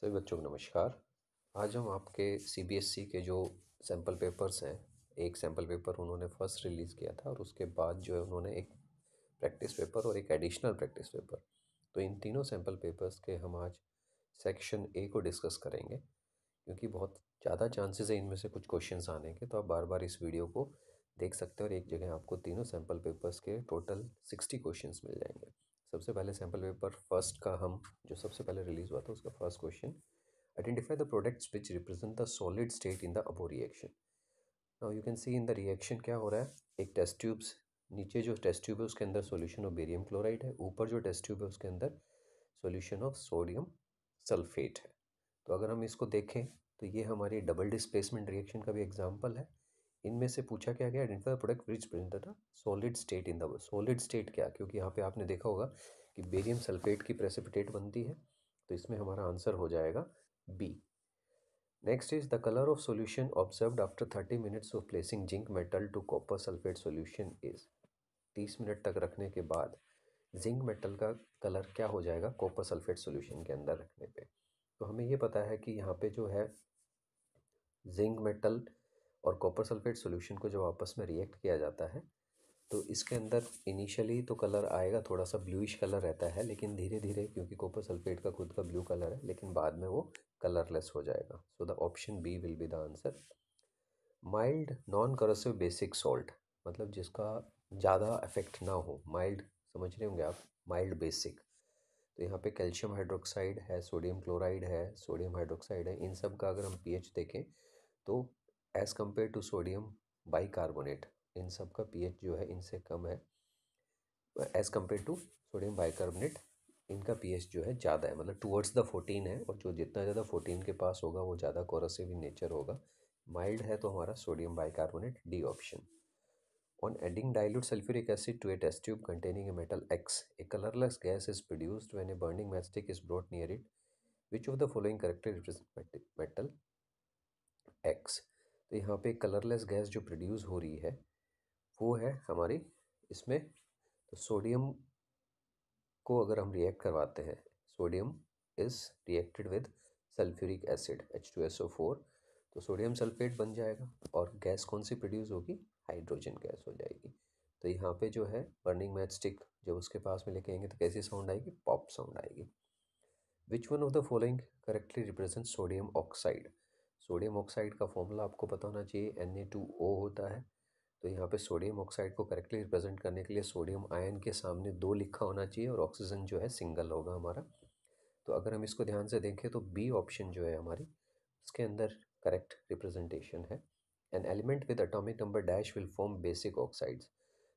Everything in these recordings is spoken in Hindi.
सभी बच्चों को नमस्कार आज हम आपके सीबीएसई e के जो सैम्पल पेपर्स हैं एक सैम्पल पेपर उन्होंने फर्स्ट रिलीज़ किया था और उसके बाद जो है उन्होंने एक प्रैक्टिस पेपर और एक एडिशनल प्रैक्टिस पेपर तो इन तीनों सैम्पल पेपर्स के हम आज सेक्शन ए को डिस्कस करेंगे क्योंकि बहुत ज़्यादा चांसेस है इनमें से कुछ क्वेश्चन आने के तो आप बार बार इस वीडियो को देख सकते हो और एक जगह आपको तीनों सैम्पल पेपर्स के टोटल सिक्सटी क्वेश्चन मिल जाएंगे सबसे पहले सैम्पल पेपर फर्स्ट का हम जो सबसे पहले रिलीज़ हुआ था उसका first question identify the products which represent the solid state in the above reaction now you can see in the reaction क्या हो रहा है एक टेस्ट ट्यूब्स नीचे जो टेस्ट ट्यूब है उसके अंदर सोल्यूशन ऑफ बेरियम क्लोराइड है ऊपर जो टेस्ट ट्यूब है उसके अंदर सोल्यूशन ऑफ सोडियम सल्फेट है तो अगर हम इसको देखें तो ये हमारी डबल डिस्प्लेसमेंट रिएक्शन का भी एग्जाम्पल है इनमें से पूछा क्या गया आइडेंटिफाई प्रोडक्ट विच प्रेजेंट था solid state in the solid state क्या क्योंकि यहाँ पे आपने देखा होगा कि बेरियम सल्फेट की प्रेसिपिटेट बनती है तो इसमें हमारा आंसर हो जाएगा B next is the colour of solution observe after thirty minutes of placing zinc metal to copper sulphate solution is तीस मिनट तक रखने के बाद जिंक मेटल का कलर क्या हो जाएगा कॉपर सल्फेट सोल्यूशन के अंदर रखने पे तो हमें ये पता है कि यहाँ पे जो है जिंक मेटल और कॉपर सल्फेट सोल्यूशन को जब आपस में रिएक्ट किया जाता है तो इसके अंदर इनिशियली तो कलर आएगा थोड़ा सा ब्लूइश कलर रहता है लेकिन धीरे धीरे क्योंकि कॉपर सल्फेट का खुद का ब्लू कलर है लेकिन बाद में वो कलरलेस हो जाएगा so the option B will be the answer mild non corrosive basic salt मतलब जिसका ज़्यादा अफेक्ट ना हो माइल्ड समझ रहे होंगे आप माइल्ड बेसिक तो यहाँ पे कैल्शियम हाइड्रोक्साइड है सोडियम क्लोराइड है सोडियम हाइड्रोक्साइड है इन सब का अगर हम पीएच देखें तो as compare to sodium bicarbonate इन सब का पी जो है इनसे कम है as compare to sodium bicarbonate इनका पी जो है ज़्यादा है मतलब टूवर्ड्स द फोटीन है और जो जितना ज़्यादा फोर्टीन के पास होगा वो ज़्यादा कोरोसिव इन नेचर होगा माइल्ड है तो हमारा sodium bicarbonate D option on adding dilute sulphuric acid to a test tube containing a metal X a colourless gas is produced when a burning matchstick is brought near it which of the following character metal X तो यहाँ पे कलरलेस गैस जो प्रोड्यूस हो रही है वो है हमारी इसमें तो सोडियम को अगर हम रिएक्ट करवाते हैं sodium is reacted with sulphuric acid H two S O four तो सोडियम सल्फेट बन जाएगा और गैस कौन सी प्रोड्यूस होगी हाइड्रोजन गैस हो जाएगी तो यहाँ पे जो है बर्निंग मैच स्टिक जब उसके पास में लेके आएंगे तो कैसी साउंड आएगी पॉप साउंड आएगी which one of the following correctly represent sodium oxide sodium oxide का फॉर्मूला आपको पता होना चाहिए एन होता है तो यहाँ पे सोडियम ऑक्साइड को करेक्टली रिप्रेजेंट करने के लिए सोडियम आयन के सामने दो लिखा होना चाहिए और ऑक्सीजन जो है सिंगल होगा हमारा तो अगर हम इसको ध्यान से देखें तो बी ऑप्शन जो है हमारी उसके अंदर करेक्ट रिप्रेजेंटेशन है an element with atomic number dash will form basic oxides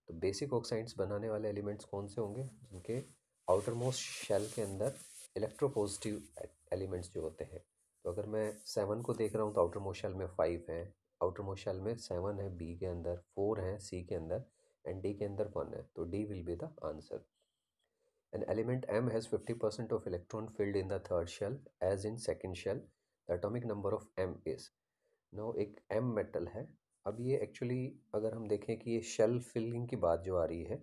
तो बेसिक ऑक्साइड्स बनाने वाले एलिमेंट्स कौन से होंगे जिनके आउटर मोस्ट शेल के अंदर इलेक्ट्रोपोजिटिव एलिमेंट्स जो होते हैं तो अगर मैं सेवन को देख रहा हूँ तो आउटर मोशल में फाइव है आउटर मोशल में सेवन है बी के अंदर फोर है सी के अंदर एंड डी के अंदर वन है तो D will be the answer element M has fifty percent of electron filled in the third shell as in second shell the atomic number of M is no एक एम मेटल है अब ये एक्चुअली अगर हम देखें कि ये शेल फिलिंग की बात जो आ रही है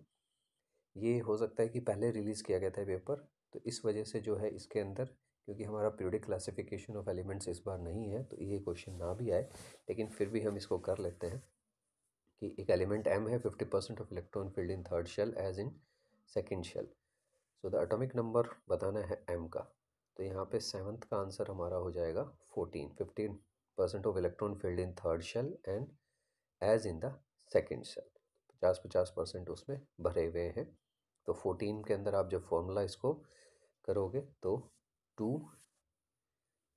ये हो सकता है कि पहले रिलीज़ किया गया था पेपर तो इस वजह से जो है इसके अंदर क्योंकि हमारा पीरियडिक क्लासिफिकेशन ऑफ एलिमेंट्स इस बार नहीं है तो ये क्वेश्चन ना भी आए लेकिन फिर भी हम इसको कर लेते हैं कि एक एलिमेंट एम है fifty percent of electron filled in third shell as in second shell so the atomic number बताना है एम का तो यहाँ पे सेवन्थ का आंसर हमारा हो जाएगा fourteen fifteen percent of electron filled in third shell and as in the second shell पचास पचास परसेंट उसमें भरे हुए हैं तो फोर्टीन के अंदर आप जब फॉर्मूला इसको करोगे तो टू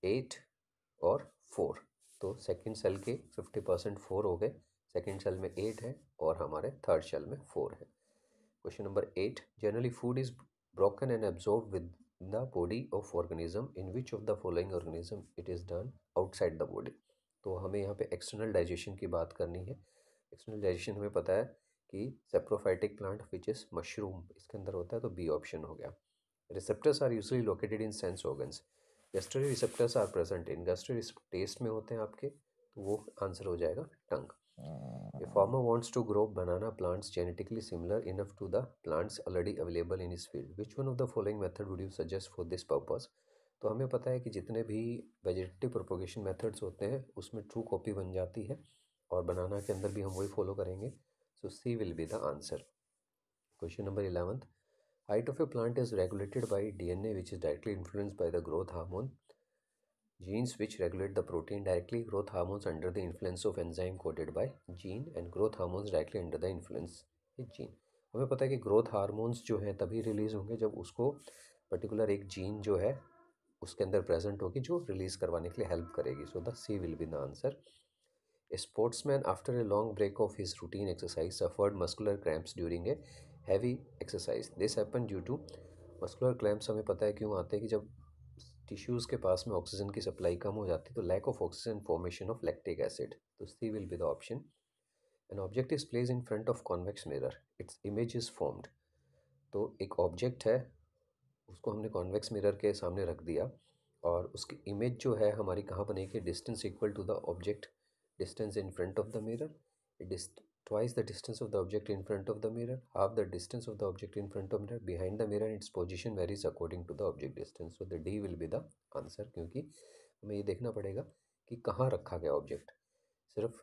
एट और फोर तो सेकंड सेल के फिफ्टी परसेंट फोर हो गए सेकंड सेल में एट है और हमारे थर्ड सेल में फोर है question number eight generally food is broken and absorb with the body of organism in which of the following organism it is done outside the body तो हमें यहाँ पे एक्सटर्नल डाइजेशन की बात करनी है एक्सटर्नल डाइजेशन हमें पता है कि saprophytic plant which is mushroom इसके अंदर होता है तो बी ऑप्शन हो गया receptors are usually located in sense organs gustatory receptors are present in gustatory taste में होते हैं आपके तो वो आंसर हो जाएगा tongue a farmer wants to grow banana plants genetically similar enough to the plants already available in his field which one of the following method would you suggest for this purpose तो हमें पता है कि जितने भी वेजिटेटिव प्रोपोगेशन मेथड्स होते हैं उसमें ट्रू कॉपी बन जाती है और बनाना के अंदर भी हम वही फॉलो करेंगे so C will be the answer question number eleventh Height of a plant is regulated by DNA which is directly influenced by the growth hormone. Genes which regulate the protein directly, growth hormones under the influence of enzyme coded by gene and growth hormones directly under the influence of gene. हमें पता है कि ग्रोथ हार्मोन्स जो है तभी रिलीज़ होंगे जब उसको पर्टिकुलर एक जीन जो है उसके अंदर प्रेजेंट होगी जो रिलीज़ करवाने के लिए हेल्प करेगी the C will be the answer. Answer sportsman after a long break of his routine exercise suffered muscular cramps during a heavy exercise this happen due to muscular clamps हमें पता है क्यों आते हैं कि जब टिश्यूज़ के पास में ऑक्सीजन की सप्लाई कम हो जाती है तो lack of oxygen formation of lactic acid तो C will be the option an object is place in front of convex mirror its image is formed तो एक ऑब्जेक्ट है उसको हमने कॉन्वेक्स मिरर के सामने रख दिया और उसकी इमेज जो है हमारी कहाँ बनेगी distance equal to the object distance in front of the mirror twice the distance of the object in front of the mirror, half the distance of the object in front of the mirror, behind the mirror and its position varies according to the object distance. So the D will be the answer kyunki hame ye dekhna padega ki kahan rakha gaya object sirf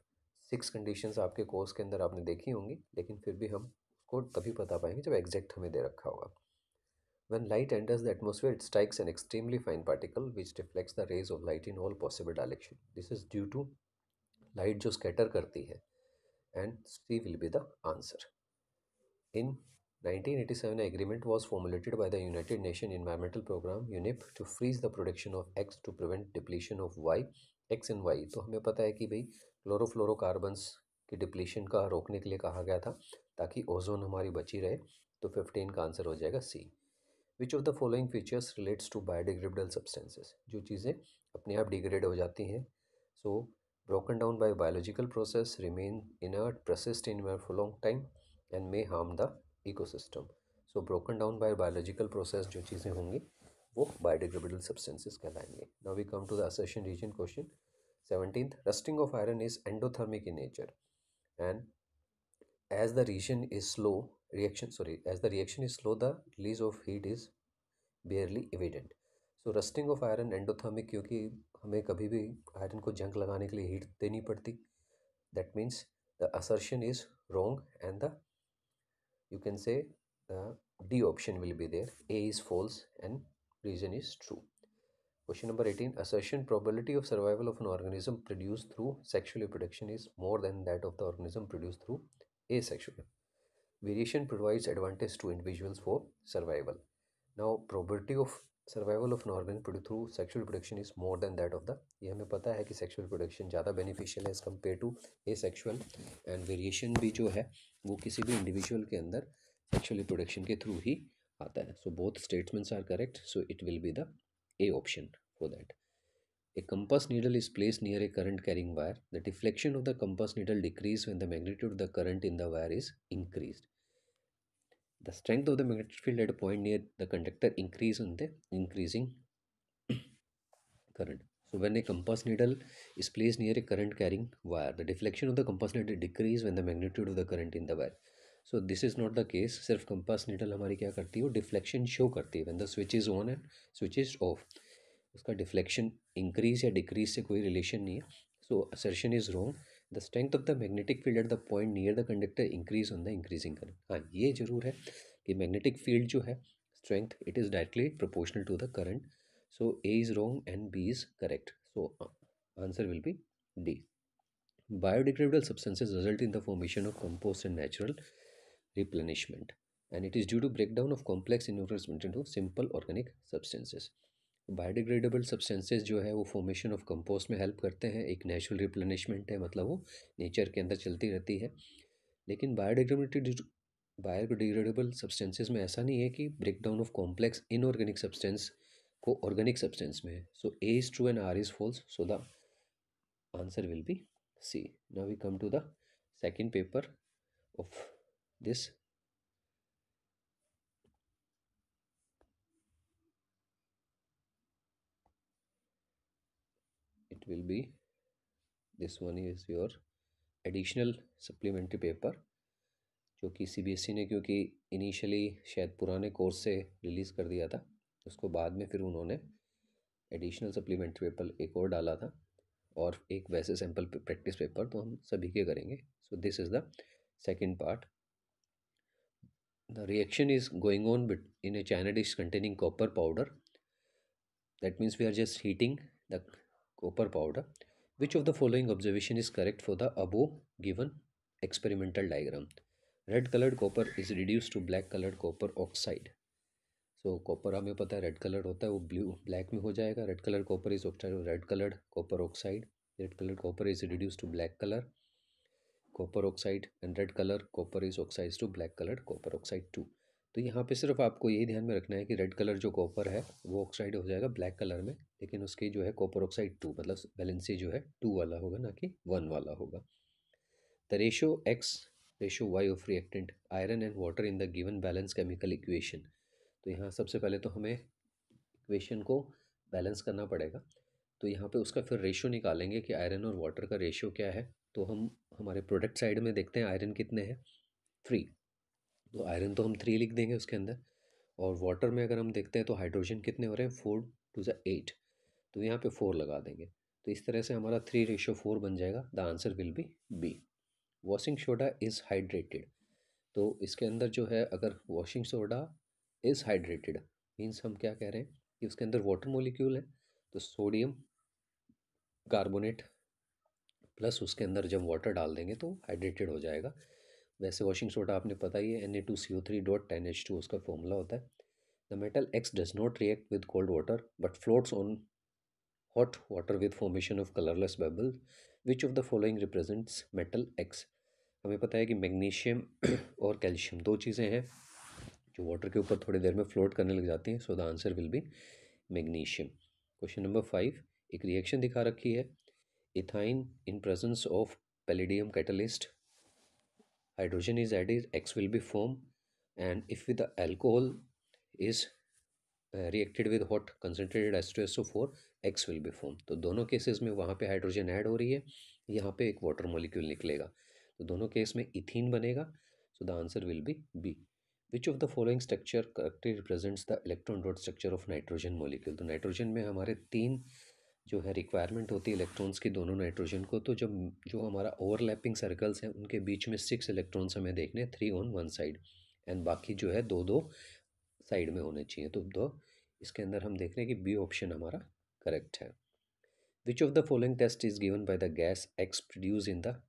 six conditions aapke course ke andar aapne dekhi hongi lekin fir bhi hum उसको tabhi pata payenge jab exact hame de rakha hoga When light enters the atmosphere, it strikes an extremely fine particle which deflects the rays of light in all possible direction. This is due to light जो scatter करती है and C will be the answer. In 1987 agreement was formulated by the United Nations Environmental Program UNEP to freeze the production of X to prevent depletion of Y X and Y तो हमें पता है कि भाई क्लोरोफ्लोरोकार्बन्स की डिप्लीशन का रोकने के लिए कहा गया था ताकि ओजोन हमारी बची रहे तो फिफ्टीन का आंसर हो जाएगा C which of the following features relates to biodegradable substances जो चीज़ें अपने आप डिग्रेड हो जाती हैं सो broken down by biological process remain inert persist in for long time and may harm the ecosystem so broken down by biological process जो चीज़ें होंगी वो biodegradable substances कहलाएंगे now we come to the assertion region question 17th rusting of iron is endothermic in nature and as the reaction is slow reaction sorry as the reaction is slow the release of heat is barely evident so rusting of iron endothermic क्योंकि हमें कभी भी आयरन को जंग लगाने के लिए हीट देनी पड़ती that means the assertion is wrong and the you can say D option will be there A is false and reason is true question number eighteen assertion probability of survival of an organism produce through sexual reproduction is more than that of the organism produce through asexual variation provides advantage to individuals for survival now probability of survival of an organ through sexual production is more than that of the ये हमें पता है कि सेक्शुअल प्रोडक्शन ज़्यादा बेनिफिशियल है as compare to asexual and variation भी जो है वो किसी भी इंडिविजुअल के अंदर सेक्शुअल प्रोडक्शन के थ्रू ही आता है so both statements are correct so it will be the A option for that a compass needle is place near a current carrying wire the deflection of the compass needle decrease when the magnitude the current in the wire is increased the strength of the magnetic field at a point near the conductor increase in the increasing current so when a compass needle is placed near a current carrying wire the deflection of the compass needle decrease when the magnitude of the current in the wire so this is not the case सिर्फ कंपास नीडल हमारी क्या करती है वो डिफ्लेक्शन शो करती है when the switch is on and switch is off उसका डिफ्लेक्शन इंक्रीज या डिक्रीज से कोई रिलेशन नहीं है so assertion is wrong the strength of the magnetic field at the point near the conductor increase on the increasing current हाँ ये जरूर है कि magnetic field जो है strength it is directly proportional to the current so A is wrong and B is correct so uh, answer will be D biodegradable substances result in the formation of compost and natural replenishment and it is due to breakdown of complex inorganic into simple organic substances biodegradable substances जो है वो फॉर्मेशन ऑफ कंपोस्ट में हेल्प करते हैं एक नेचुरल रिप्लेनिशमेंट है मतलब वो नेचर के अंदर चलती रहती है लेकिन बायोडिग्रेडेबिलिटी बायोडिग्रेडेबल सब्सटेंसेज में ऐसा नहीं है कि break down of complex inorganic substance को ऑर्गेनिक सब्सटेंस में है so A is true and R is false so the answer will be C now we come to the second paper of this will be this one is your additional supplementary paper जो कि ई e ने क्योंकि इनिशियली शायद पुराने कोर्स से रिलीज़ कर दिया था उसको बाद में फिर उन्होंने एडिशनल सप्लीमेंट्री पेपर एक और डाला था और एक वैसे सैम्पल प्रैक्टिस पेपर तो हम सभी के करेंगे so this is the second part the reaction is going on bit in a china dish containing copper powder that means we are just heating the copper powder which of the following observation is correct for the above given experimental diagram red coloured copper is reduce to black coloured copper oxide so copper हमें पता है रेड कलर होता है वो ब्लू ब्लैक में हो जाएगा red colour copper is oxide red coloured copper oxide red colour copper is reduce to black colour copper oxide and red color copper is oxidized to black colored copper oxide too तो यहाँ पे सिर्फ आपको यही ध्यान में रखना है कि रेड कलर जो कॉपर है वो ऑक्साइड हो जाएगा ब्लैक कलर में लेकिन उसके जो है कॉपर ऑक्साइड टू मतलब बैलेंसी जो है टू वाला होगा ना कि वन वाला होगा the ratio X ratio Y of reactant iron and water in the given balance chemical equation तो यहाँ सबसे पहले तो हमें इक्वेशन को बैलेंस करना पड़ेगा तो यहाँ पे उसका फिर रेशो निकालेंगे कि आयरन और वाटर का रेशो क्या है तो हम हमारे प्रोडक्ट साइड में देखते हैं आयरन कितने हैं थ्री तो आयरन तो हम थ्री लिख देंगे उसके अंदर और वाटर में अगर हम देखते हैं तो हाइड्रोजन कितने हो रहे हैं फोर टू ज एट तो यहाँ पे फोर लगा देंगे तो इस तरह से हमारा थ्री रेशो फोर बन जाएगा the answer will be B washing soda is hydrated तो इसके अंदर जो है अगर washing soda is hydrated means हम क्या कह रहे हैं कि उसके अंदर वाटर मोलिक्यूल है तो सोडियम कार्बोनेट प्लस उसके अंदर जब वाटर डाल देंगे तो हाइड्रेटेड हो जाएगा वैसे वॉशिंग सोडा आपने पता ही है N A two C O three dot ten H two उसका फॉर्मूला होता है the metal X does not react with cold water but floats on hot water with formation of colourless bubble which of the following represents metal X हमें पता है कि मैग्नीशियम और कैल्शियम दो चीज़ें हैं जो वाटर के ऊपर थोड़ी देर में फ्लोट करने लग जाती हैं so the answer will be magnesium question number five एक रिएक्शन दिखा रखी है ethyne in presence of palladium catalyst hydrogen is added x will be formed and if with the alcohol is uh, S two S concentrated four X will be form तो दोनों केसेस में वहाँ पे हाइड्रोजन ऐड हो रही है यहाँ पे एक वाटर मोलिक्यूल निकलेगा तो दोनों केस में इथीन बनेगा so the answer will be B which of the following structure correctly represents the electron road structure of nitrogen molecule तो नाइट्रोजन में हमारे तीन जो है रिक्वायरमेंट होती है इलेक्ट्रॉन्स की दोनों नाइट्रोजन को तो जब जो हमारा ओवरलैपिंग सर्कल्स हैं उनके बीच में सिक्स इलेक्ट्रॉन्स हमें देखने three on one side and बाकी जो है दो दो साइड में होने चाहिए तो दो इसके अंदर हम देख रहे हैं कि बी ऑप्शन हमारा करेक्ट है which of the following test is given by the gas X produce in the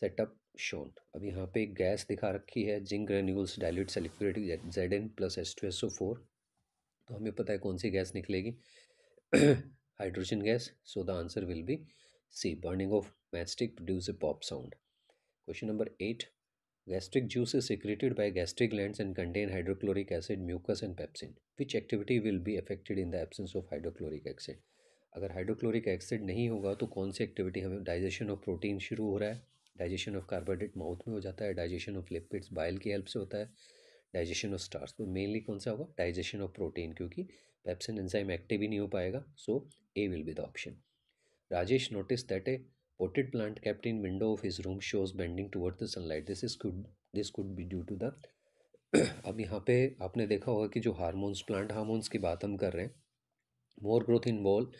setup shown अब यहाँ पे एक गैस दिखा रखी है zinc granules dilute sulphuric Z N plus S two S O four तो हमें पता है कौन सी गैस निकलेगी hydrogen gas so the answer will be c burning of matchstick produce a pop sound question number 8 gastric juice is secreted by gastric glands and contain hydrochloric acid mucus and pepsin which activity will be affected in the absence of hydrochloric acid अगर हाइड्रोक्लोरिक एसिड नहीं होगा तो कौन सी एक्टिविटी हमें डाइजेशन ऑफ प्रोटीन शुरू हो रहा है डाइजेशन ऑफ कार्बोहाइड्रेट माउथ में हो जाता है डाइजेशन ऑफ लिपिड्स बाइल की हेल्प से होता है डाइजेशन ऑफ स्टार्स तो मेनली कौन सा होगा डाइजेशन ऑफ प्रोटीन क्योंकि पेप्सिन एंजाइम एक्टिव ही नहीं हो पाएगा so A will be the option Rajesh notices that a potted plant kept on window of his room shows bending bending the sunlight this is could this could be due to the अब यहाँ पे आपने देखा होगा कि जो हार्मोन्स प्लांट हार्मोन्स की बात हम कर रहे हैं more growth in wall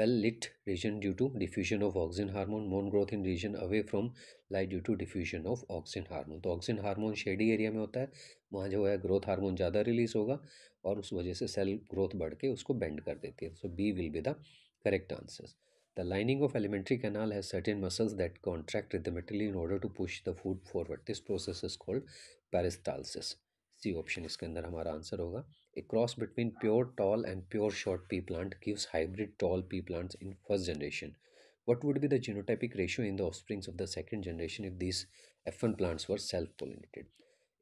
well lit region due to diffusion of oxygen hormone more growth in region away from light due to diffusion of oxygen hormone तो ऑक्सीजन हार्मोन शेडी एरिया में होता है वहाँ जो है ग्रोथ हार्मोन ज़्यादा रिलीज होगा और उस वजह से सेल ग्रोथ बढ़ के उसको बेंड कर देती है so B will be the correct answers The lining of alimentary canal has certain muscles that contract rhythmically in order to push the food forward this process is called peristalsis C option इसके अंदर हमारा आंसर होगा a cross between pure tall and pure short pea plant gives hybrid tall pea plants in first generation what would be the genotypic ratio in the springs of the second generation if this F N plants were self pollinated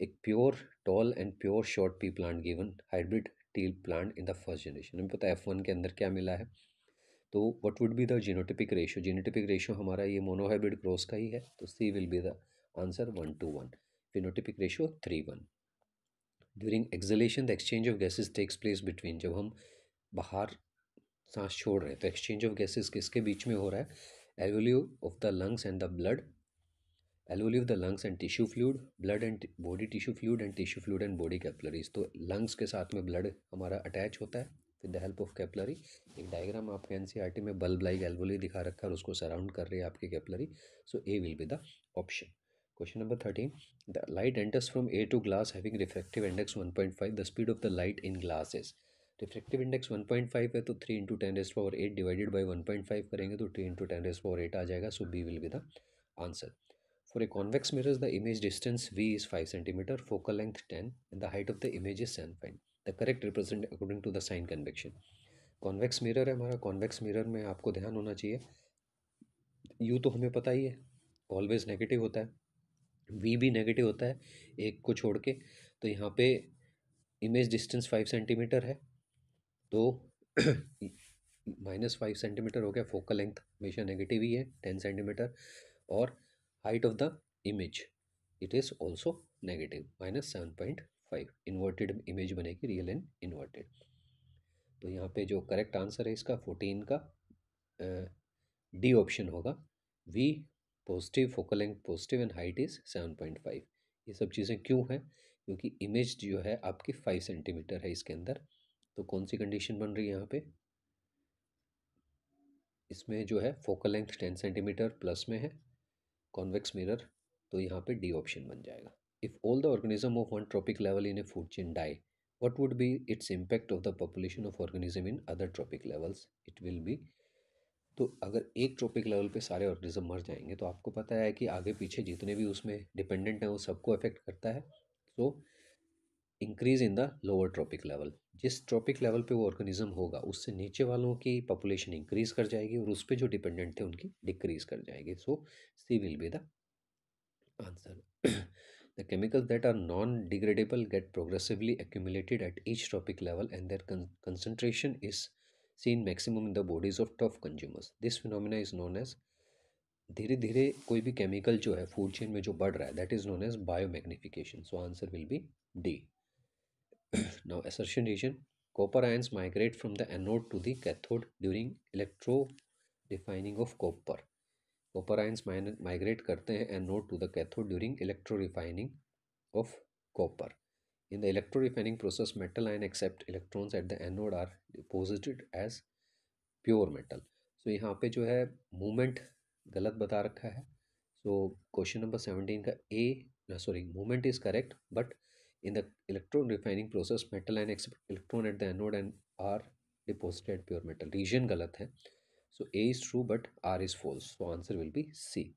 a pure tall and pure short pea plant given hybrid teal plant in the first generation हमें पता है एफ वन के अंदर क्या मिला है तो what would be the genotypic ratio genotypic ratio हमारा ये मोनोहाइब्रिड क्रॉस का ही है तो C will be the answer one two one phenotypic ratio three one during exhalation the exchange of gases takes place between जब हम बाहर सांस छोड़ रहे हैं तो एक्सचेंज ऑफ गैसेज किसके बीच में हो रहा है alveoli of the lungs and the blood of the lungs and tissue fluid blood and body tissue fluid and tissue fluid and body capillaries तो लंग्स के साथ में ब्लड हमारा अटैच होता है with the help of capillary एक डायग्राम आपके एन में बल्ब लाइक एलवोली दिखा रखा है और उसको सराउंड कर रही है आपकी capillary so A will be the option question number thirteen the light enters from a to glass having refractive index one point five the speed of the light in glasses refractive index five है तो three into ten raise power eight divided by one point five करेंगे तो three into ten raise power eight आ जाएगा so B will be the answer For a convex mirror, the image distance V is 5 cm, focal length 10, and the height of the image is 7 5. The correct represent according to the sine convection. Convex mirror है हमारा कॉन्वेक्स मिरर में आपको ध्यान होना चाहिए यू तो हमें पता ही है ऑलवेज नेगेटिव होता है वी भी नेगेटिव होता है एक को छोड़ के तो यहाँ पे इमेज डिस्टेंस फाइव सेंटीमीटर है तो माइनस फाइव सेंटीमीटर हो गया फोकल लेंथ हमेशा नेगेटिव ही है टेन सेंटीमीटर और height of the image it is also negative minus seven point five inverted image बनेगी रियल एंड इन्वर्टेड तो यहाँ पे जो करेक्ट आंसर है इसका फोर्टीन का डी uh, ऑप्शन होगा V positive focal length positive and height is seven point five ये सब चीज़ें क्यों हैं क्योंकि इमेज जो है आपकी फाइव सेंटीमीटर है इसके अंदर तो कौन सी कंडीशन बन रही है यहाँ पे इसमें जो है focal length ten centimetre plus में है कॉन्वेक्स मिरर तो यहाँ पे डी ऑप्शन बन जाएगा if all the organism of one trophic level in a food chain die what would be its impact of the population of organism in other trophic levels it will be तो अगर एक ट्रॉपिक लेवल पे सारे ऑर्गेनिज्म मर जाएंगे तो आपको पता है कि आगे पीछे जितने भी उसमें डिपेंडेंट हैं वो सबको अफेक्ट करता है so so, increase in the lower trophic level जिस ट्रॉपिक लेवल पे वो ऑर्गेनिज्म होगा उससे नीचे वालों की पॉपुलेशन इंक्रीज कर जाएगी और उस पर जो डिपेंडेंट थे उनकी डिक्रीज कर जाएगी so C will be the answer the chemical that are non degradable get progressively accumulated at each trophic level and their concentration is seen maximum in the bodies of top consumers this phenomena is known as धीरे धीरे कोई भी केमिकल जो है फूड चेन में जो बढ़ रहा है that is known as biomagnification so answer will be D now assertion region copper ions migrate from the anode to the cathode during electro refining of copper copper ions migrate karte hain anode to the cathode during electro refining of copper in the electro refining process metal ion accept electrons at the anode are deposited as pure metal so yahan pe jo hai movement galat bata rakha hai so question number 17 ka a no, sorry movement is correct but In the electron refining process, metal and electron at the anode and are deposited at pure metal. Region galat hai. So A is true but R is false. So answer will be C.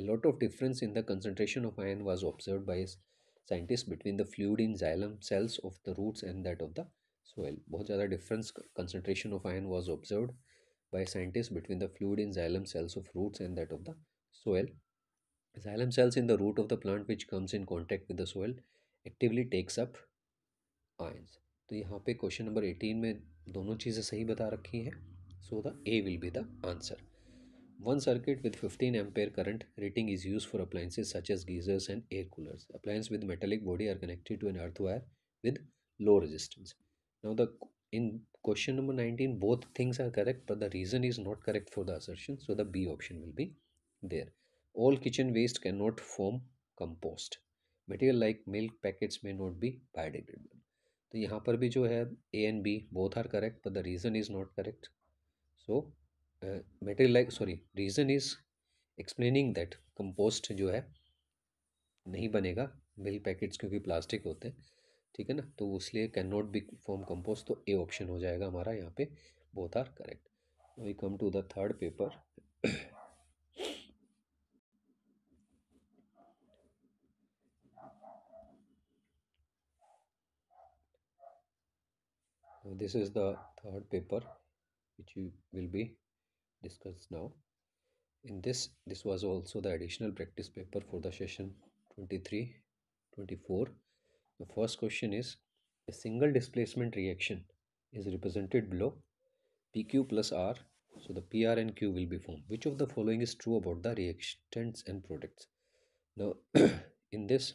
A lot of difference in the concentration of iron was observed by scientists between the fluid in xylem cells of the roots and that of the soil. बहुत ज़्यादा difference concentration of iron was observed by scientists between the fluid in xylem cells of roots and that of the soil. Xylem cells in the root of the plant which comes in contact with the soil actively takes up ions तो यहाँ पे क्वेश्चन नंबर एटीन में दोनों चीज़ें सही बता रखी हैं so the A will be the answer one circuit with fifteen ampere current rating is use for appliances such as geysers and air coolers appliance with metallic body are connected to an earth wire with low resistance now the in question number nineteen both things are correct but the reason is not correct for the assertion so the B option will be there all kitchen waste can not form compost material like milk packets may not be biodegradable तो यहाँ पर भी जो है A and B both are correct but the reason is not correct so material like sorry reason is explaining that compost जो है नहीं बनेगा मिल्क पैकेट्स क्योंकि प्लास्टिक होते हैं ठीक है ना तो इसलिए can not be form compost तो ए ऑप्शन हो जाएगा हमारा यहाँ पे both are correct we come to the third paper Uh, this is the third paper which we will be discussed now. In this, this was also the additional practice paper for the session 23, 24. The first question is a single displacement reaction is represented below PQ plus R. So the PR and Q will be formed. Which of the following is true about the reactants and products? Now in this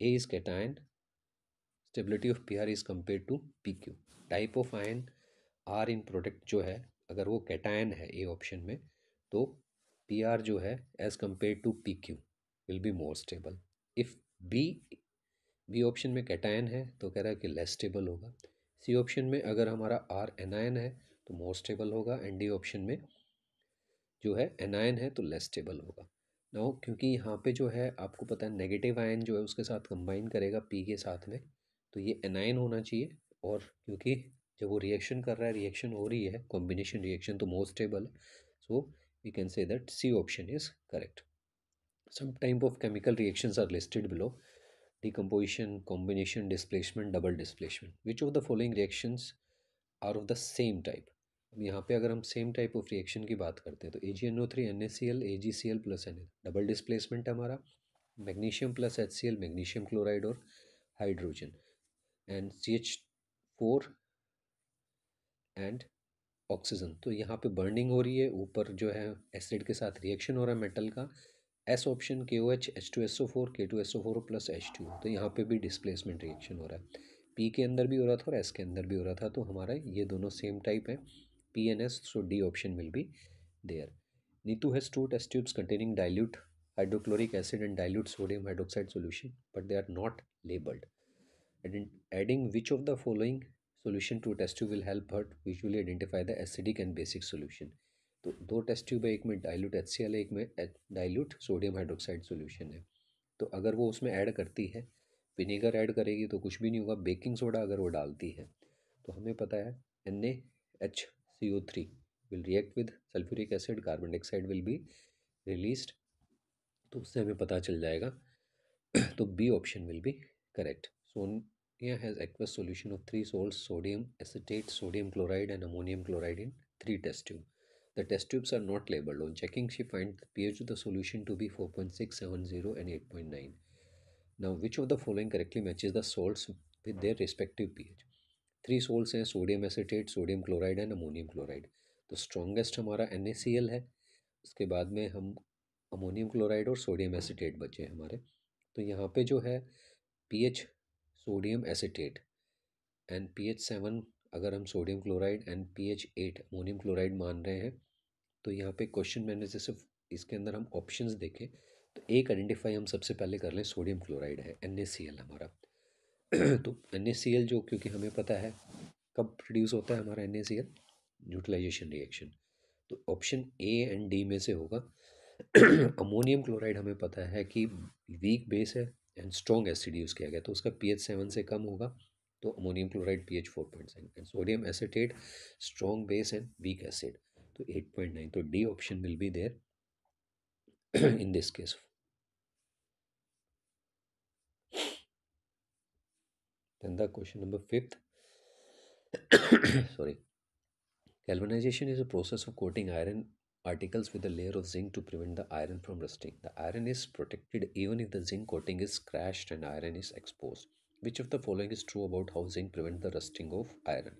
A is cation stability of P R is compare to P Q type of ion are in product जो है अगर वो कैटायन है ए ऑप्शन में तो पी आर जो है as compare to P Q will be more stable if B B option में कैटायन है तो कह रहा है कि लेस स्टेबल होगा सी ऑप्शन में अगर हमारा आर एनायन है तो मोर स्टेबल होगा एंड डी ऑप्शन में जो है एनायन है तो लेस स्टेबल होगा ना क्योंकि यहाँ पे जो है आपको पता है नेगेटिव आयन जो है उसके साथ कंबाइन करेगा पी के साथ में तो ये एनाइन होना चाहिए और क्योंकि जब वो रिएक्शन कर रहा है रिएक्शन हो रही है कॉम्बिनेशन रिएक्शन तो मोस्ट स्टेबल है so you can say that C option is correct some type of chemical reaction are listed below decomposition combination displacement double displacement which of the following reaction are of the same type अब यहाँ पे अगर हम सेम टाइप ऑफ रिएक्शन की बात करते हैं तो A G N O three N A C L A G C L plus N double displacement हमारा magnesium plus H C L magnesium chloride और hydrogen and C H four and oxygen तो यहाँ पे बर्निंग हो रही है ऊपर जो है एसिड के साथ रिएक्शन हो रहा है मेटल का S option K O H H two S O four K two S O four plus H two तो यहाँ पे भी डिस्प्लेसमेंट रिएक्शन हो रहा है पी के अंदर भी हो रहा था और एस के अंदर भी हो रहा था तो हमारा ये दोनों सेम टाइप है P N S so D option will be there Neetu has two test tubes containing dilute hydrochloric acid and dilute sodium hydroxide solution but they are not labelled Adding which of the following solution to test tube will help her visually identify the acidic and basic solution. तो दो टेस्ट ट्यूब है एक में डाइल्यूट एच सी एल है एक में डाइल्यूट सोडियम हाइड्रोक्साइड सोल्यूशन है तो अगर वो उसमें ऐड करती है विनेगर ऐड करेगी तो कुछ भी नहीं होगा बेकिंग सोडा अगर वो डालती है तो हमें पता है N A H C O three will react with sulphuric acid carbon dioxide will be release तो उससे हमें पता चल जाएगा तो B option will be correct so Here has aqueous solution of three salts sodium acetate, sodium chloride and ammonium chloride in three test tubes. The test tubes are not labeled. On checking she finds the pH of the solution to be 4.670 and 8.9. Now which of the following correctly matches the salts with their respective pH? three salts are sodium acetate sodium chloride and ammonium chloride the strongest हमारा एन है उसके बाद में हम ammonium chloride और sodium acetate बचे हैं हमारे तो यहाँ पे जो है sodium acetate and P H seven अगर हम sodium chloride and P H eight ammonium chloride मान रहे हैं तो यहाँ पे क्वेश्चन मैंने जैसे इसके अंदर हम ऑप्शंस देखें तो एक आइडेंटिफाई हम सबसे पहले कर लें सोडियम क्लोराइड है एन हमारा तो एन जो क्योंकि हमें पता है कब प्रोड्यूस होता है हमारा एन न्यूट्रलाइजेशन रिएक्शन तो ऑप्शन ए एंड डी में से होगा अमोनियम क्लोराइड हमें पता है कि वीक बेस है एंड स्ट्रॉन्ग एसिड यूज़ किया गया तो उसका पी एच सेवन से कम होगा तो ammonium chloride P H four point seven and sodium acetate strong base and weak acid तो एट पॉइंट नाइन तो D option will be there in this case question number fifth sorry fifth is a process of coating iron articles with a layer of zinc to prevent the iron from rusting. The iron is protected even if the zinc coating is crashed and iron is exposed. Which of the following is true about how zinc prevents the rusting of iron?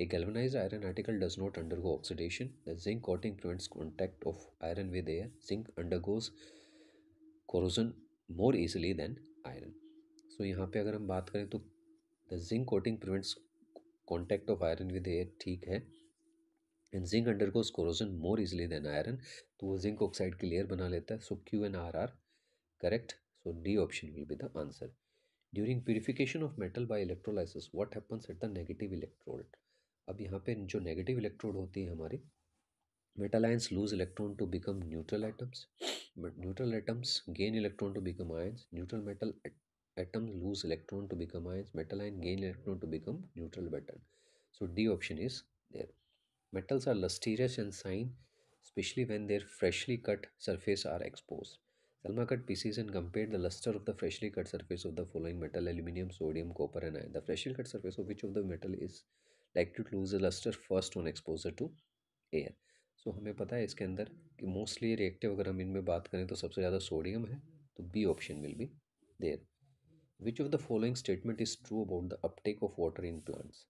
A galvanized iron article does not undergo oxidation. The zinc coating prevents contact of iron with air. Zinc undergoes corrosion more easily than iron. So यहाँ पे अगर हम बात करें तो the zinc coating prevents contact of iron with air ठीक है and zinc undergo corrosion more easily than iron तो वो जिंक ऑक्साइड की लेयर बना लेता है so Q N R R correct so D option will be the answer during purification of metal by electrolysis what happens at the negative electrode अब यहाँ पे जो नेगेटिव इलेक्ट्रोड होती है हमारी metal ions lose electron to become neutral atoms but neutral items gain electron to become ions neutral metal atom lose electron to become ions metal ion gain electron to become neutral metal so D option is there Metals are lustrous and shine, especially when their freshly cut surface are exposed. Selma cut pieces and compared the luster of the freshly cut surface of the following metal aluminum, sodium, copper, and iron. The freshly cut surface of which of the metal is likely to lose the luster first on exposure to air. so, hame pata hai iske andar ki mostly reactive agar hum inme baat kare to sabse zyada sodium hai to b option will be there which of the following statement is true about the uptake of water in plants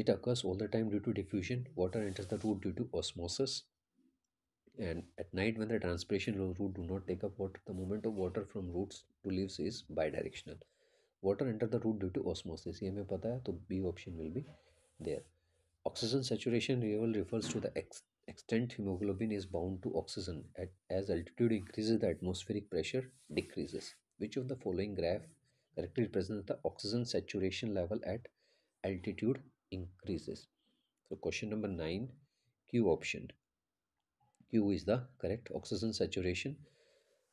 it occurs all the time due to diffusion water enters the root due to osmosis and at night when the transpiration root do not take up water the movement of water from roots to leaves is bidirectional water enter the root due to osmosis so हमें B option will be there oxygen saturation level refers to the ex extent hemoglobin is bound to oxygen at, as altitude increases the atmospheric pressure decreases which of the following graph correctly represents the oxygen saturation level at altitude increases. So question number 9 Q option. Q is the correct oxygen saturation.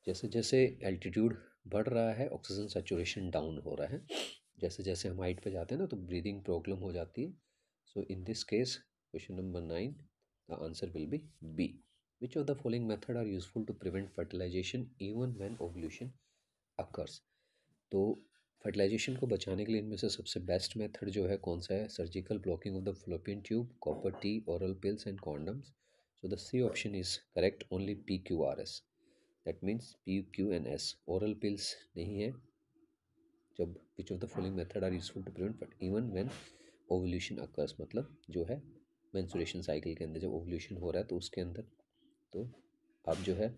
जैसे जैसे altitude बढ़ रहा है ऑक्सीजन सेचुरेशन डाउन हो रहा है जैसे जैसे हम हाइट पे जाते हैं ना तो ब्रीदिंग प्रॉब्लम हो जाती है so in this case question number nine the answer will be B which of the following method are useful to prevent fertilization even when ovulation occurs तो फर्टिलाइजेशन को बचाने के लिए इनमें से सबसे बेस्ट मेथड जो है कौन सा है surgical blocking of the fallopian tube copper T oral pills and condoms so the C option is correct only P Q R S that means P Q and S oral pills नहीं है जब which of the following method are useful to prevent but even when ovulation occurs मतलब जो है मैंसुरेशन साइकिल के अंदर जब ओवल्यूशन हो रहा है तो उसके अंदर तो आप जो है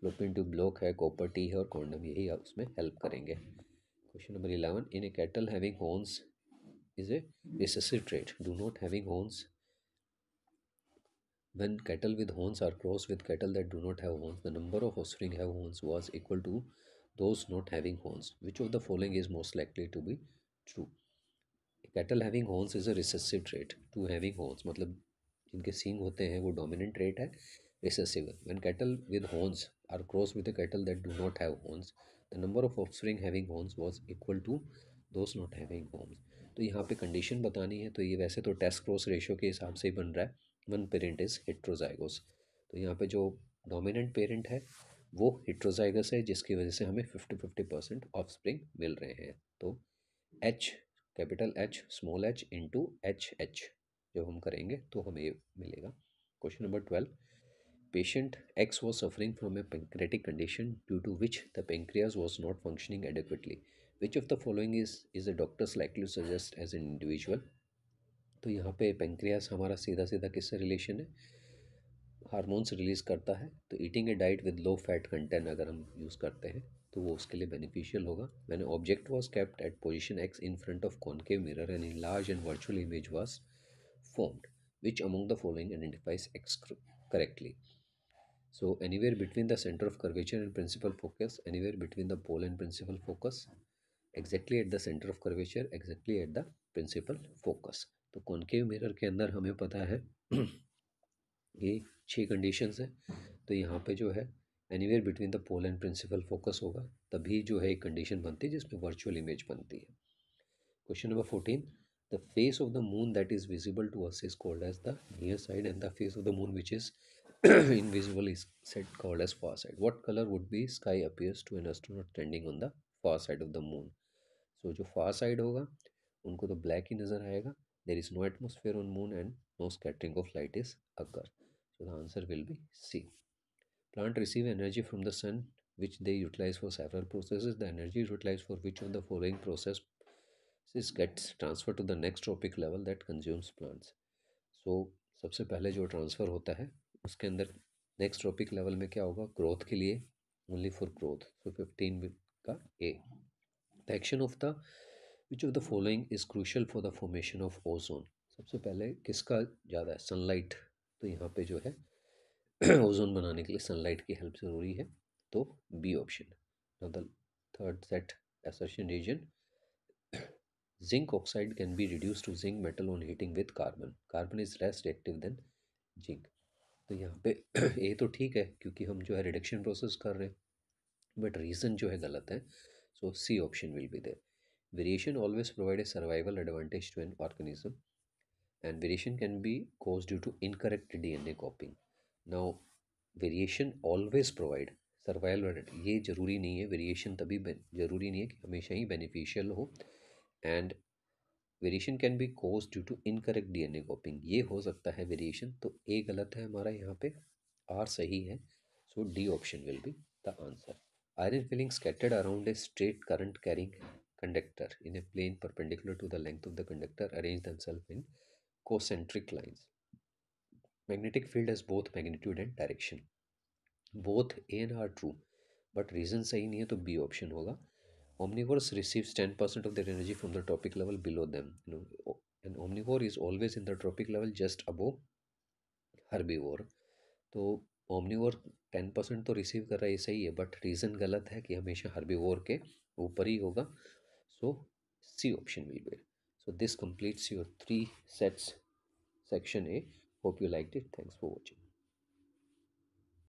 फ्लोपिन ट्यूब ब्लॉक है कॉपर टी है और कॉन्डम यही आप उसमें हेल्प करेंगे Question number 11. In a cattle having horns is a recessive trait. Do not having horns. When cattle with horns are crossed with cattle that do not have horns, the number of offspring have horns was equal to those not having horns. Which of the following is most likely to be true? Cattle having horns is a recessive trait to having horns मतलब जिनके सींग होते हैं वो dominant trait है रिसेसिव है when cattle with horns are crossed with a cattle that do not have horns the number of offspring having horns was equal to those not having horns तो यहाँ पे कंडीशन बतानी है तो ये वैसे तो टेस्ट क्रॉस रेशो के हिसाब से ही बन रहा है वन पेरेंट इज़ हिट्रोजाइगोस तो यहाँ पे जो डोमिनेंट पेरेंट है वो हिट्रोजाइगस है जिसकी वजह से हमें fifty fifty percent offspring मिल रहे हैं तो H capital H small H into H H जब हम करेंगे तो हमें ये मिलेगा question number twelve Patient X was suffering from a pancreatic condition due to which the pancreas was not functioning adequately. Which of the following is is a doctor's likely to suggest as an individual? तो यहाँ पे पेंक्रियास हमारा सीधा सीधा किससे रिलेशन है हारमोन्स रिलीज़ करता है तो eating a diet with low fat content अगर हम यूज़ करते हैं तो वो उसके लिए बेनिफिशियल होगा मैंने object was kept at position X in front of concave mirror and enlarged and virtual image was formed which among the following identifies X correctly So anywhere between the center of curvature and principal focus, anywhere between the pole and principal focus, exactly at the center of curvature, exactly at the principal focus. तो कॉन्केव मिरर के अंदर हमें पता है ये छः कंडीशंस है तो यहाँ पे जो है anywhere between the pole and principal focus होगा तभी जो है एक कंडीशन बनती है जिसमें वर्चुअल इमेज बनती है question number fourteen the face of the moon that is visible to us is called as the near side and the face of the moon which is invisible is said called as far side what color would be sky appears to an astronaut standing on the far side of the moon so जो far side होगा उनको तो black ही नज़र आएगा there is no atmosphere on moon and no scattering of light is occur so the answer will be C plant receive energy from the sun which they utilize for several processes the energy utilized for which of the following process this gets transferred to the next tropic level that consumes plants so सबसे पहले जो ट्रांसफ़र होता है उसके अंदर नेक्स्ट टॉपिक लेवल में क्या होगा ग्रोथ के लिए only for growth so fifteen का A the action of the which of the following is crucial for the formation of ozone सबसे पहले किसका ज़्यादा है सनलाइट तो यहाँ पे जो है ओजोन बनाने के लिए सनलाइट की हेल्प ज़रूरी है तो B option the third set assertion reason zinc oxide can be reduce to zinc metal on heating with carbon carbon is less active than zinc तो यहाँ पे ए तो ठीक है क्योंकि हम जो है रिडक्शन प्रोसेस कर रहे हैं बट रीज़न जो है गलत है so C option will be there variation always provide a survival advantage to an organism and variation can be cause due to incorrect D N A copying now variation always provide survival ये ज़रूरी नहीं है वेरिएशन तभी जरूरी नहीं है कि हमेशा ही बेनिफिशियल हो and variation can be cause due to incorrect D N A copying ये हो सकता है वेरिएशन तो ए गलत है हमारा यहाँ पे आर सही है so D option will be the answer iron filing scattered around a straight current carrying conductor in a plane perpendicular to the length of the conductor arrange themselves in concentric lines magnetic field as both magnitude and direction both A and R true but reason सही नहीं है तो बी ऑप्शन होगा omnivores receives 10% of their energy from the tropic level below them you know, an omnivore is always in the tropic level just above herbivore तो ओमनीवर टेन परसेंट तो रिसीव कर रहा है ये सही है बट रीज़न गलत है कि हमेशा हर्बीवोर के ऊपर ही होगा so C option will be so this completes your three sets section A hope you like it thanks for watching